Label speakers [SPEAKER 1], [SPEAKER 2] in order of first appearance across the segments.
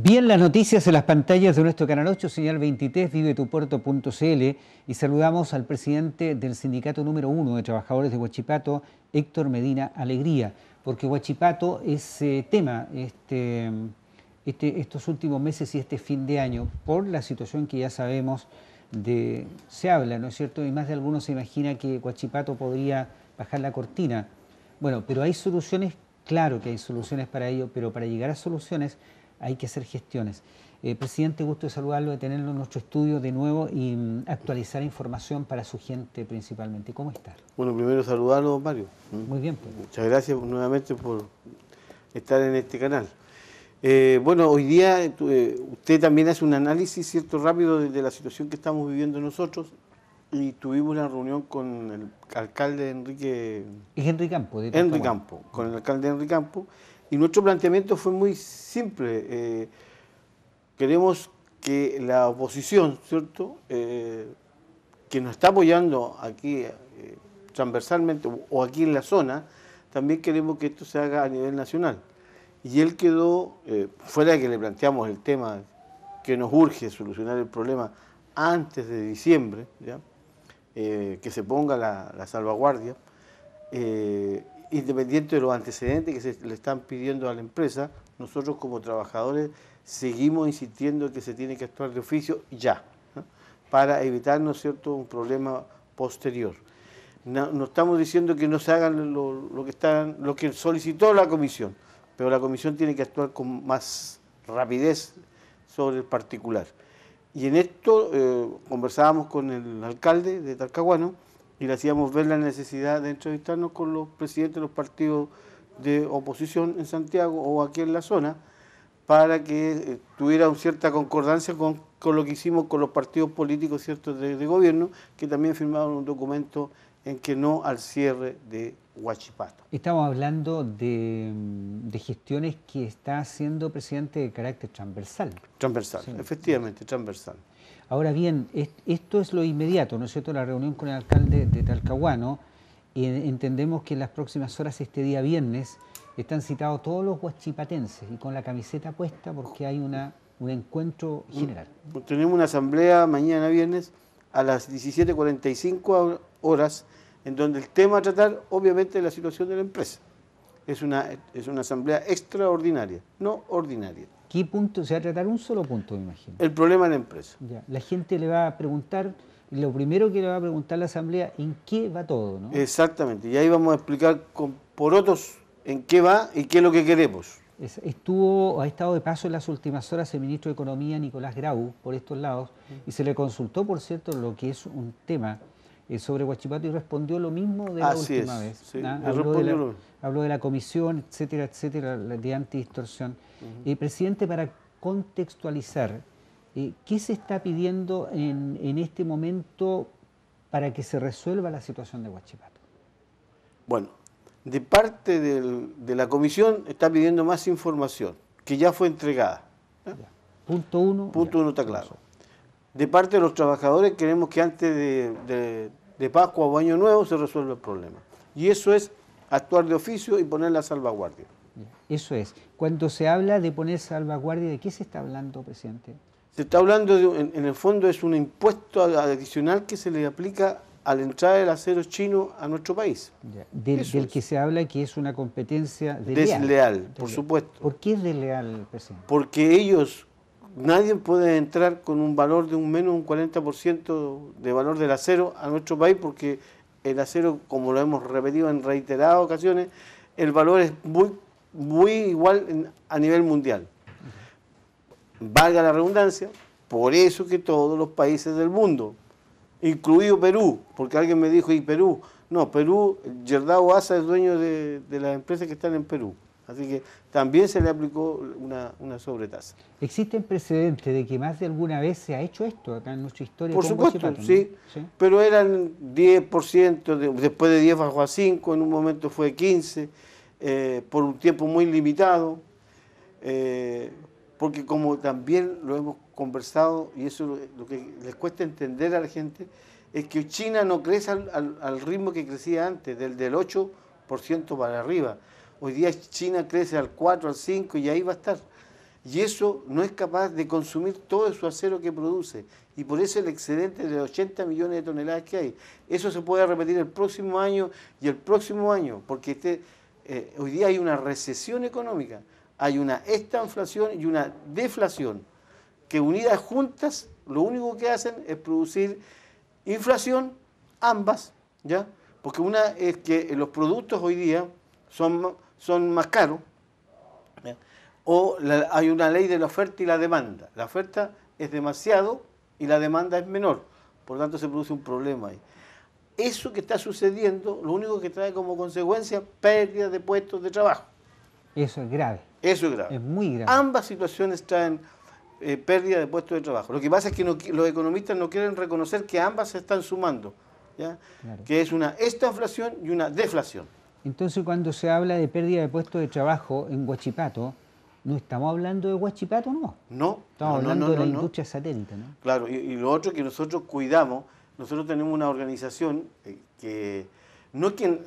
[SPEAKER 1] Bien, las noticias en las pantallas de nuestro canal 8, señal 23, vive tu vivetupuerto.cl y saludamos al presidente del sindicato número uno de trabajadores de Huachipato, Héctor Medina Alegría, porque Huachipato es eh, tema este, este, estos últimos meses y este fin de año por la situación que ya sabemos de se habla, ¿no es cierto? Y más de algunos se imagina que Huachipato podría bajar la cortina. Bueno, pero hay soluciones, claro que hay soluciones para ello, pero para llegar a soluciones hay que hacer gestiones. Eh, presidente, gusto de saludarlo, de tenerlo en nuestro estudio de nuevo y mm, actualizar información para su gente principalmente. ¿Cómo está?
[SPEAKER 2] Bueno, primero saludarlo, Mario. ¿Mm? Muy bien. Pues. Muchas gracias nuevamente por estar en este canal. Eh, bueno, hoy día eh, usted también hace un análisis, ¿cierto?, rápido de, la situación que estamos viviendo nosotros y tuvimos una reunión con el alcalde Enrique...
[SPEAKER 1] Es Enrique Campo. Enrique Campo,
[SPEAKER 2] con el alcalde Enrique Campo y nuestro planteamiento fue muy simple. Eh, queremos que la oposición, ¿cierto?, eh, que nos está apoyando aquí eh, transversalmente o aquí en la zona, también queremos que esto se haga a nivel nacional. Y él quedó, fuera de que le planteamos el tema que nos urge solucionar el problema antes de diciembre, que se ponga la salvaguardia, independiente de los antecedentes que se le están pidiendo a la empresa, nosotros como trabajadores seguimos insistiendo que se tiene que actuar de oficio ya, para evitar, cierto?, un problema posterior. No, estamos diciendo que no se hagan lo, que están, lo que solicitó la comisión, pero la comisión tiene que actuar con más rapidez sobre el particular. Y en esto eh, conversábamos con el alcalde de Talcahuano, y le hacíamos ver la necesidad de entrevistarnos con los presidentes de los partidos de oposición en Santiago o aquí en la zona para que eh, tuviera cierta concordancia con, lo que hicimos con los partidos políticos ciertos de, gobierno, que también firmaron un documento en que no al cierre de Huachipato.
[SPEAKER 1] Estamos hablando de, mm, gestiones que está haciendo presidente de carácter transversal.
[SPEAKER 2] Transversal, efectivamente, transversal.
[SPEAKER 1] Ahora bien, esto es lo inmediato, ¿no es cierto? La reunión con el alcalde de Talcahuano y entendemos que en las próximas horas, este día viernes, están citados todos los huachipatenses y con la camiseta puesta porque hay un encuentro general.
[SPEAKER 2] Tenemos una asamblea mañana viernes a las 17.45 horas en donde el tema a tratar obviamente es la situación de la empresa. Es una, es una asamblea extraordinaria, no ordinaria.
[SPEAKER 1] ¿Qué punto? Se va a tratar un solo punto, me imagino. El problema de la empresa. Ya. La gente le va a preguntar, lo primero que le va a preguntar la Asamblea, ¿en qué va todo?
[SPEAKER 2] Exactamente, y ahí vamos a explicar por otros en qué va y qué es lo que queremos.
[SPEAKER 1] Estuvo, ha estado de paso en las últimas horas el ministro de Economía, Nicolás Grau, por estos lados, y se le consultó, por cierto, lo que es un tema eh, sobre Huachipato y respondió lo mismo de la última vez. ¿ah? habló, de la, habló, de la, comisión, etcétera, etcétera, de antidistorsión. Eh, presidente, para contextualizar, eh, ¿qué se está pidiendo en, este momento para que se resuelva la situación de Huachipato?
[SPEAKER 2] Bueno, de parte de la comisión está pidiendo más información, que ya fue entregada. ¿eh?
[SPEAKER 1] Punto uno.
[SPEAKER 2] Punto uno está claro. De parte de los trabajadores queremos que antes de Pascua o Año Nuevo se resuelva el problema. Y eso es actuar de oficio y poner la salvaguardia.
[SPEAKER 1] Eso es. Cuando se habla de poner salvaguardia, ¿de qué se está hablando, presidente?
[SPEAKER 2] Se está hablando, de, en, el fondo, es un impuesto adicional que se le aplica al entrar entrada del acero chino a nuestro país.
[SPEAKER 1] Del, que se habla que es una competencia desleal. Desleal, por supuesto. ¿Por qué es desleal, presidente?
[SPEAKER 2] Porque ellos, nadie puede entrar con un valor de un menos un 40% de valor del acero a nuestro país porque el acero, como lo hemos repetido en reiteradas ocasiones, el valor es muy muy igual a nivel mundial. Valga la redundancia, por eso que todos los países del mundo, incluido Perú, porque alguien me dijo, ¿y Perú? No, Perú, Gerdau Asa es dueño de, las empresas que están en Perú. Así que también se le aplicó una, una sobretasa.
[SPEAKER 1] ¿Existen precedentes de que más de alguna vez se ha hecho esto acá en nuestra historia? Por supuesto, sí,
[SPEAKER 2] Pero eran 10%, después de 10 bajó a 5, en un momento fue 15, eh, por un tiempo muy limitado, eh, porque como también lo hemos conversado, y eso lo, que les cuesta entender a la gente, es que China no crece al, ritmo que crecía antes, del, del 8% para arriba. Hoy día China crece al 4, al 5 y ahí va a estar. Y eso no es capaz de consumir todo su acero que produce. Y por eso el excedente de 80 millones de toneladas que hay. Eso se puede repetir el próximo año y el próximo año, porque este, eh, hoy día hay una recesión económica, hay una estanflación y una deflación, que unidas juntas lo único que hacen es producir inflación, ambas, ¿ya? Porque una es que los productos hoy día son, más caros, o hay una ley de la oferta y la demanda. La oferta es demasiado y la demanda es menor, por lo tanto se produce un problema ahí eso que está sucediendo, lo único que trae como consecuencia pérdida de puestos de trabajo.
[SPEAKER 1] Eso es grave. Eso es grave. Es muy grave.
[SPEAKER 2] Ambas situaciones traen eh, pérdida de puestos de trabajo. Lo que pasa es que los economistas no quieren reconocer que ambas se están sumando, que es una estaflación y una deflación.
[SPEAKER 1] Entonces cuando se habla de pérdida de puestos de trabajo en Huachipato, no estamos hablando de Huachipato, ¿no?
[SPEAKER 2] No. Estamos no, hablando no, de la industria
[SPEAKER 1] satélite, ¿no?
[SPEAKER 2] Claro, y, y lo otro que nosotros cuidamos nosotros tenemos una organización eh, que no es quien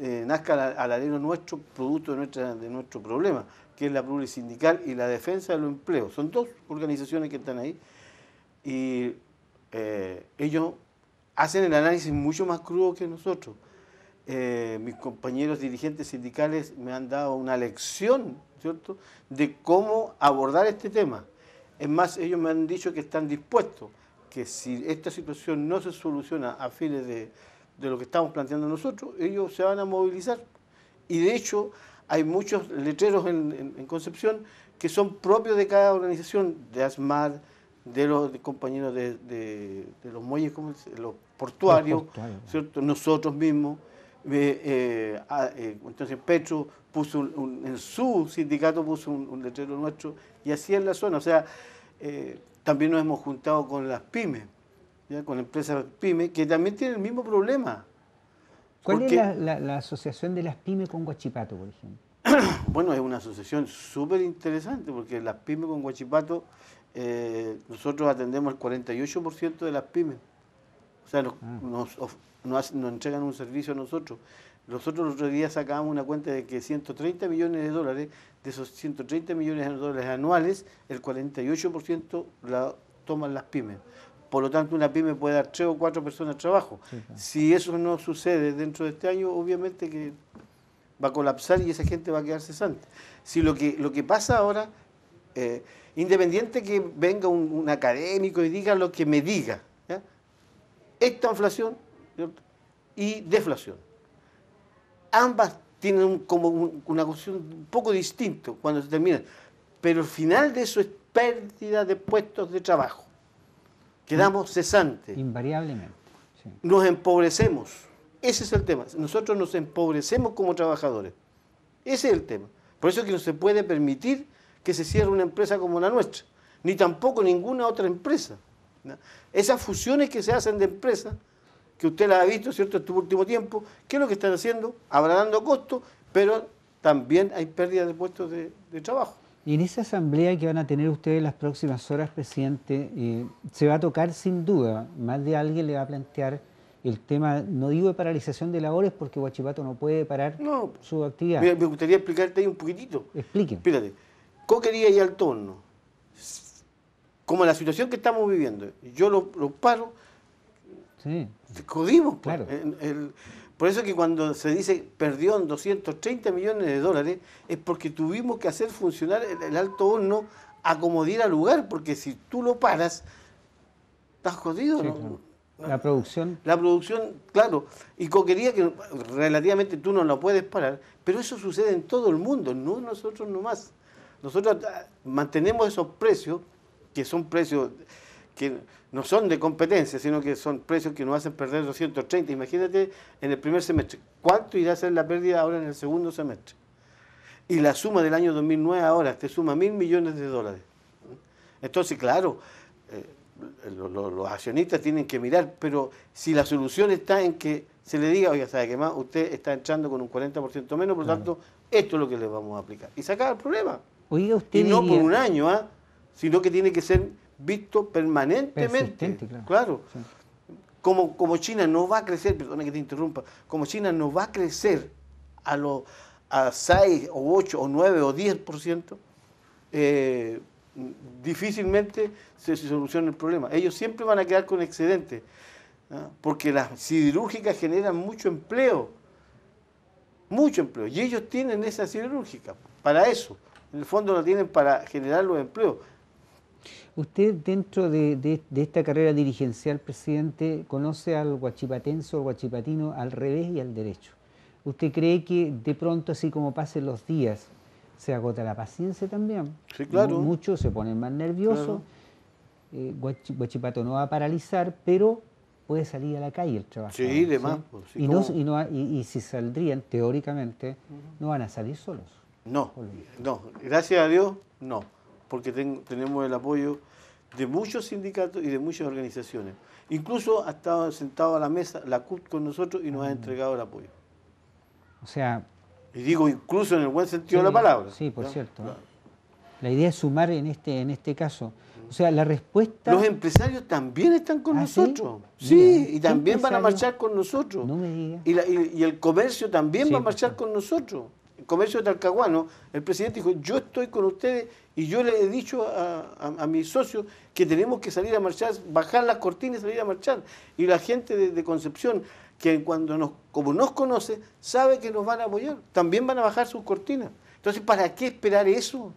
[SPEAKER 2] eh, nazca al alero nuestro, producto de, nuestro problema, que es la Sindical y la defensa de los empleos. Son dos organizaciones que están ahí y eh, ellos hacen el análisis mucho más crudo que nosotros. mis compañeros dirigentes sindicales me han dado una lección, ¿cierto?, de cómo abordar este tema. Es más, ellos me han dicho que están dispuestos que si esta situación no se soluciona a fines de, lo que estamos planteando nosotros, ellos se van a movilizar. Y de hecho, hay muchos letreros en, Concepción que son propios de cada organización, de ASMAR, de los compañeros de, los muelles, como los portuarios, nosotros mismos. Eh, eh, ah, eh, entonces Petro puso en su sindicato puso un, letrero nuestro y así en la zona. O sea, también nos hemos juntado con las pymes, ¿ya? con empresas pymes, que también tienen el mismo problema. ¿Cuál es
[SPEAKER 1] la, asociación de las pymes con Guachipato, por ejemplo?
[SPEAKER 2] bueno, es una asociación súper interesante porque las pymes con Guachipato, eh, nosotros atendemos el 48% de las pymes. O sea, ah. nos, entregan un servicio a nosotros. Nosotros los otro día sacábamos una cuenta de que 130 millones de dólares de esos 130 millones de dólares anuales, el 48% la toman las pymes. Por lo tanto, una pyme puede dar tres o cuatro personas trabajo. Si eso no sucede dentro de este año, obviamente que va a colapsar y esa gente va a quedar cesante. Si lo que, lo que pasa ahora, eh, independiente que venga un, académico y diga lo que me diga, esta inflación y deflación, ambas tienen como una cuestión un poco distinta cuando se terminan. Pero el final de eso es pérdida de puestos de trabajo. Quedamos cesantes.
[SPEAKER 1] Invariablemente.
[SPEAKER 2] Nos empobrecemos. Ese es el tema. Nosotros nos empobrecemos como trabajadores. Ese es el tema. Por eso es que no se puede permitir que se cierre una empresa como la nuestra, ni tampoco ninguna otra empresa. Esas fusiones que se hacen de empresas que usted la ha visto, ¿cierto?, en este último tiempo, ¿qué es lo que están haciendo? dando costo, pero también hay pérdida de puestos de, trabajo.
[SPEAKER 1] Y en esa asamblea que van a tener ustedes las próximas horas, presidente, eh, se va a tocar sin duda, más de alguien le va a plantear el tema, no digo de paralización de labores, porque Huachipato no puede parar su actividad. me
[SPEAKER 2] gustaría explicarte ahí un poquitito. Expliquen. Espérate, Coquería y Altorno, como la situación que estamos viviendo, yo los lo paro, sí jodimos pues. Por, claro. por eso que cuando se dice perdió 230 millones de dólares, es porque tuvimos que hacer funcionar el, alto horno a como diera lugar, porque si tú lo paras, estás jodido.
[SPEAKER 1] La producción.
[SPEAKER 2] La producción, claro. Y coquería que relativamente tú no la puedes parar, pero eso sucede en todo el mundo, no nosotros nomás. Nosotros ah, mantenemos esos precios, que son precios que no son de competencia, sino que son precios que nos hacen perder 230. Imagínate en el primer semestre, ¿cuánto irá a ser la pérdida ahora en el segundo semestre? Y la suma del año 2009 ahora te suma mil millones de dólares. Entonces, claro, eh, los, accionistas tienen que mirar, pero si la solución está en que se le diga, oiga, ¿sabe qué más? Usted está entrando con un 40% menos, por lo tanto, esto es lo que le vamos a aplicar. Y sacar el problema.
[SPEAKER 1] y no por un
[SPEAKER 2] año, ¿ah? sino que tiene que ser visto permanentemente. Claro. Como, como China no va a crecer, perdona que te interrumpa, como China no va a crecer a, los 6 o 8 o 9 o 10%, eh, difícilmente se soluciona el problema. Ellos siempre van a quedar con excedentes, ¿ah? porque las cirúrgicas generan mucho empleo, mucho empleo, y ellos tienen esa cirúrgica para eso. En el fondo la tienen para generar los empleos.
[SPEAKER 1] Usted dentro de, esta carrera dirigencial, presidente, conoce al guachipatenso o guachipatino al revés y al derecho. ¿Usted cree que de pronto, así como pasen los días, se agota la paciencia también? Sí, claro. Muchos se ponen más nerviosos. Eh, guachipato no va a paralizar, pero puede salir a la calle el trabajo. Sí, demás. Pues, y, no, y, no, y, si saldrían, teóricamente, no van a salir solos. No,
[SPEAKER 2] no, gracias a Dios, no porque tenemos el apoyo de muchos sindicatos y de muchas organizaciones. Incluso ha estado sentado a la mesa la CUT con nosotros y nos ha mm. entregado el apoyo.
[SPEAKER 1] O sea... Y
[SPEAKER 2] digo incluso en el buen sentido de la palabra. Sí, por cierto.
[SPEAKER 1] La idea es sumar en este, en este caso. O sea, la respuesta... Los
[SPEAKER 2] empresarios también están con ¿Ah, nosotros.
[SPEAKER 1] Sí, y también van a marchar
[SPEAKER 2] con nosotros. No me digas. Y, el comercio también va a marchar con nosotros comercio de Talcahuano, el presidente dijo, yo estoy con ustedes y yo le he dicho a, mis socios que tenemos que salir a marchar, bajar las cortinas y salir a marchar. Y la gente de, Concepción, que cuando nos, como nos conoce, sabe que nos van a apoyar, también van a bajar sus cortinas. Entonces, ¿para qué esperar eso?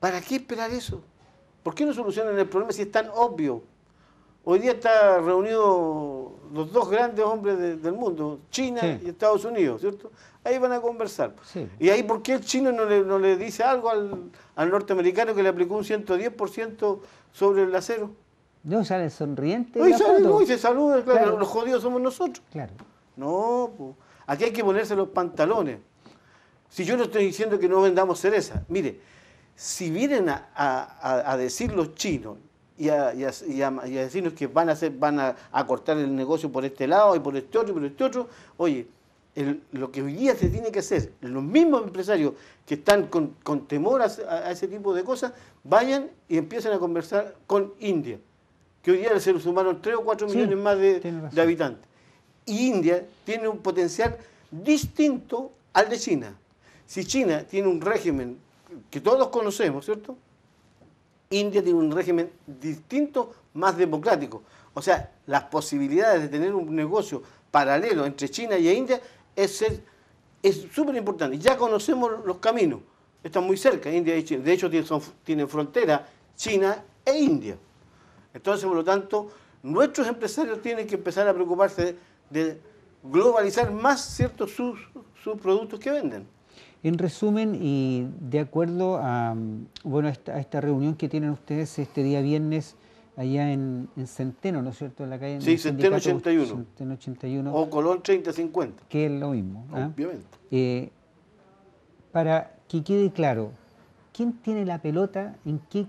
[SPEAKER 2] ¿Para qué esperar eso? ¿Por qué no solucionan el problema si es tan obvio? Hoy día está reunidos los dos grandes hombres del mundo, China y Estados Unidos, ¿cierto? ahí van a conversar. Pues. ¿Y ahí por qué el chino no le, dice algo al, norteamericano que le aplicó un 110% sobre el acero?
[SPEAKER 1] No, sale sonriente. No, y sale, se saluda, claro, los
[SPEAKER 2] jodidos somos nosotros. Claro. No, pues aquí hay que ponerse los pantalones. Si yo no estoy diciendo que no vendamos cereza, mire, si vienen a, decir los chinos y a, decirnos que van a hacer, van a, cortar el negocio por este lado y por este otro y por este otro. Oye, lo que hoy día se tiene que hacer, los mismos empresarios que están con, temor a, ese tipo de cosas, vayan y empiecen a conversar con India, que hoy día se le sumaron 3 o 4 millones más de habitantes. Y India tiene un potencial distinto al de China. Si China tiene un régimen que todos conocemos, ¿cierto? India tiene un régimen distinto, más democrático. O sea, las posibilidades de tener un negocio paralelo entre China y India es súper importante. Ya conocemos los caminos, están muy cerca, India y China. De hecho, tienen, frontera China e India. Entonces, por lo tanto, nuestros empresarios tienen que empezar a preocuparse de, globalizar más ciertos sus, productos que venden.
[SPEAKER 1] En resumen, y de acuerdo a, bueno, a esta reunión que tienen ustedes este día viernes, allá en, Centeno, ¿no es cierto? En la calle. Sí, Centeno 81. Centeno 81. O Colón 3050. Que es lo mismo. ¿ah? Obviamente. Eh, para que quede claro, ¿quién tiene la pelota? ¿En qué,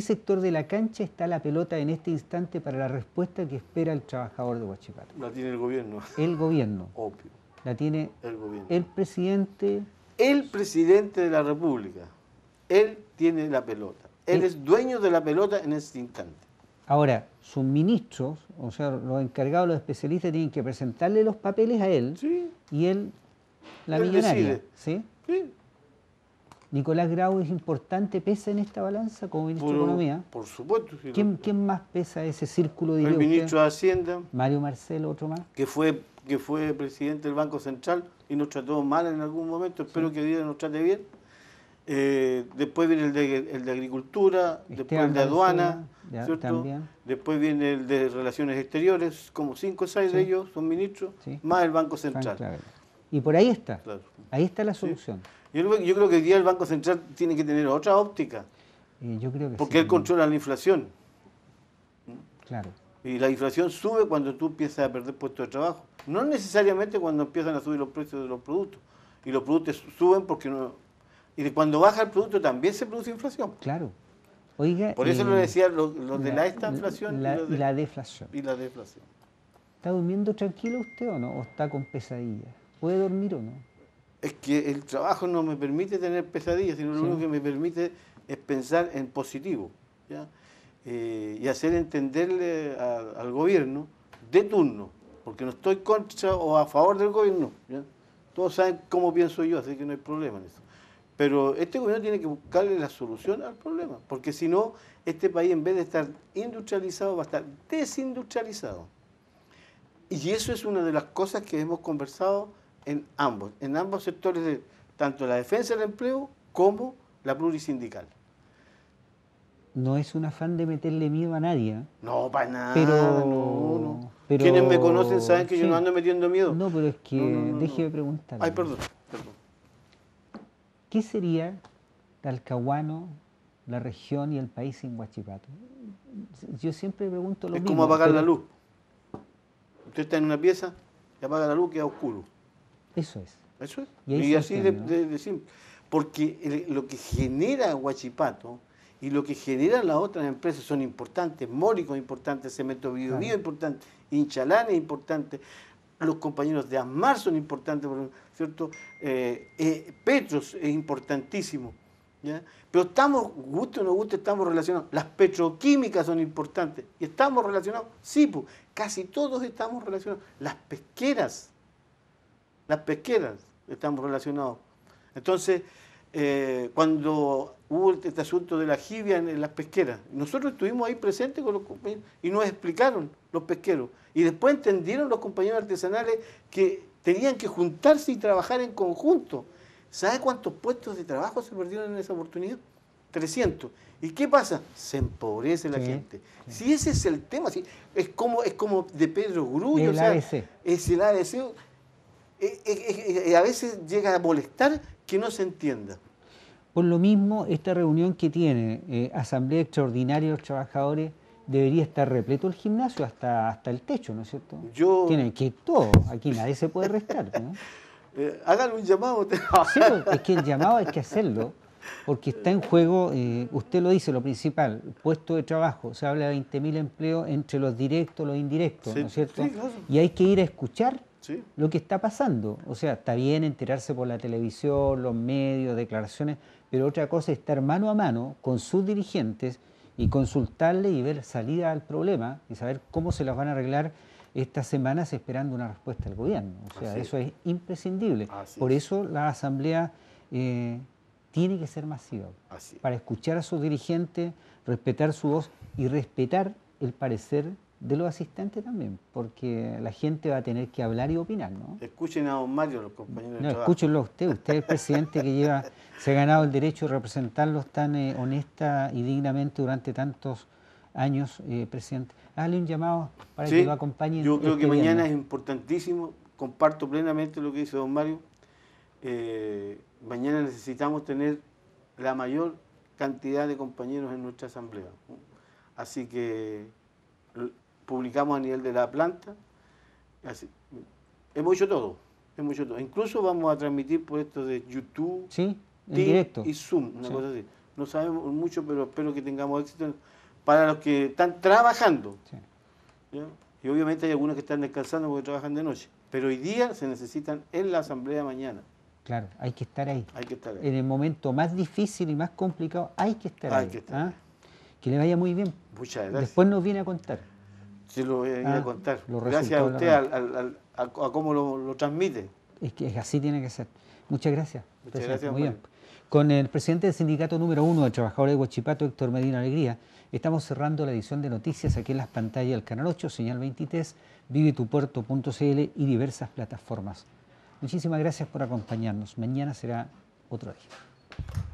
[SPEAKER 1] sector de la cancha está la pelota en este instante para la respuesta que espera el trabajador de Guachipato?
[SPEAKER 2] La tiene el gobierno.
[SPEAKER 1] El gobierno. Obvio. La tiene el gobierno. El presidente.
[SPEAKER 2] El presidente de la República. Él tiene la pelota. Él es dueño de la pelota en este instante.
[SPEAKER 1] Ahora, sus ministros, o sea, los encargados, los especialistas, tienen que presentarle los papeles a él y él, la millonaria. ¿sí? sí. Nicolás Grau es importante, pesa en esta balanza como ministro de Economía.
[SPEAKER 2] Por supuesto.
[SPEAKER 1] ¿Quién, más pesa ese círculo? de El ministro
[SPEAKER 2] de Hacienda.
[SPEAKER 1] Mario Marcelo, otro más.
[SPEAKER 2] Que fue, que fue presidente del Banco Central y nos trató mal en algún momento. Espero que hoy día nos trate bien. Eh, después viene el de, de Agricultura, este después el de Aduana, después viene el de Relaciones Exteriores, como cinco o seis de ellos son ministros, más el Banco Central.
[SPEAKER 1] y por ahí está, ahí está la solución.
[SPEAKER 2] Yo, creo que hoy día el Banco Central tiene que tener otra óptica,
[SPEAKER 1] eh, porque él
[SPEAKER 2] controla la inflación. Claro. Y la inflación sube cuando tú empiezas a perder puestos de trabajo, no necesariamente cuando empiezan a subir los precios de los productos. Y los productos suben porque no, y cuando baja el producto también se produce inflación.
[SPEAKER 1] Claro. Oiga, Por eso lo eh, decía,
[SPEAKER 2] lo de la, esta inflación y, la
[SPEAKER 1] deflación. Y la deflación. ¿Está durmiendo tranquilo usted o no? ¿O está con pesadillas? ¿Puede dormir o no?
[SPEAKER 2] Es que el trabajo no me permite tener pesadillas, sino lo único que me permite es pensar en positivo. Eh, y hacer entenderle al gobierno de turno, porque no estoy contra o a favor del gobierno. Todos saben cómo pienso yo, así que no hay problema en eso. Pero este gobierno tiene que buscarle la solución al problema, porque si no, este país en vez de estar industrializado va a estar desindustrializado. Y eso es una de las cosas que hemos conversado en ambos, en ambos sectores, de, tanto la defensa del empleo como la plurisindical.
[SPEAKER 1] No es un afán de meterle miedo a nadie. ¿eh?
[SPEAKER 2] No, para nada. Pero, Quienes me conocen saben que yo no ando metiendo miedo. No, pero
[SPEAKER 1] es que Deje de preguntar. Ay, perdón, perdón. ¿qué sería Talcahuano, la región y el país sin Huachipato? Yo siempre pregunto lo mismo. Es como apagar la luz.
[SPEAKER 2] Usted está en una pieza, y apaga la luz, queda oscuro. Eso es. Eso es. Y, así de, simple. Porque lo que genera Huachipato y lo que generan las otras empresas son importantes. Mórico es importante, Cemento Biodío es importante, Inchalán es importante, los compañeros de AMAR son importantes, ¿cierto? Eh, eh, Petros es importantísimo. ¿ya? Pero estamos, guste o no guste, estamos relacionados. Las petroquímicas son importantes. ¿Y estamos relacionados? Sí, pues, casi todos estamos relacionados. Las pesqueras, las pesqueras estamos relacionados. Entonces, eh, cuando hubo este asunto de la jibia en, las pesqueras. Nosotros estuvimos ahí presentes con los y nos explicaron los pesqueros. Y después entendieron los compañeros artesanales que tenían que juntarse y trabajar en conjunto. ¿Sabe cuántos puestos de trabajo se perdieron en esa oportunidad? 300. ¿Y qué pasa? Se empobrece la gente. Si ese es el tema, es, como, de Pedro Grullo, es el ADC. E, e, e, a veces llega a molestar que no se entienda.
[SPEAKER 1] Por lo mismo, esta reunión que tiene eh, Asamblea Extraordinaria de los Trabajadores debería estar repleto el gimnasio hasta, hasta el techo, ¿no es cierto? Tiene que todo, aquí nadie se puede restar. ¿no? Eh, un llamado. sí, es que el llamado hay que hacerlo, porque está en juego, eh, usted lo dice, lo principal, puesto de trabajo, se habla de 20.000 empleos entre los directos, y los indirectos, ¿no es cierto? Y hay que ir a escuchar lo que está pasando. O sea, está bien enterarse por la televisión, los medios, declaraciones, pero otra cosa es estar mano a mano con sus dirigentes y consultarle y ver salida al problema y saber cómo se las van a arreglar estas semanas esperando una respuesta del gobierno. O sea, eso es, imprescindible. Por eso la Asamblea eh, tiene que ser masiva, para escuchar a sus dirigentes, respetar su voz y respetar el parecer de los asistentes también, porque la gente va a tener que hablar y opinar, ¿no?
[SPEAKER 2] Escuchen a don Mario, los compañeros no, escúchenlo
[SPEAKER 1] a usted, usted es el presidente que lleva, se ha ganado el derecho de representarlos tan eh, honesta y dignamente durante tantos años, eh, presidente. Hazle un llamado para que lo acompañen. Yo creo este que mañana es
[SPEAKER 2] importantísimo, comparto plenamente lo que dice don Mario. Eh, mañana necesitamos tener la mayor cantidad de compañeros en nuestra asamblea. Así que publicamos a nivel de la planta. Hemos hecho todo, hemos hecho todo. Incluso vamos a transmitir por esto de YouTube, sí, directo. y Zoom, una cosa así. No sabemos mucho, pero espero que tengamos éxito para los que están trabajando. Y obviamente hay algunos que están descansando porque trabajan de noche. Pero hoy día se necesitan en la asamblea mañana.
[SPEAKER 1] Claro, hay que estar ahí. Hay que estar En el momento más difícil y más complicado hay que estar Que, estar ¿ah? que le vaya muy bien. Muchas gracias. Después nos viene a contar.
[SPEAKER 2] Sí, lo voy a, ah, contar. Gracias a usted a, cómo lo, transmite.
[SPEAKER 1] Es que así tiene que ser. Muchas gracias. Muchas gracias, Muy bien. Con el presidente del sindicato número uno de trabajadores de Huachipato, Héctor Medina Alegría, estamos cerrando la edición de noticias aquí en las pantallas del Canal 8, Señal 23, puerto.cl y diversas plataformas. Muchísimas gracias por acompañarnos. Mañana será otro día.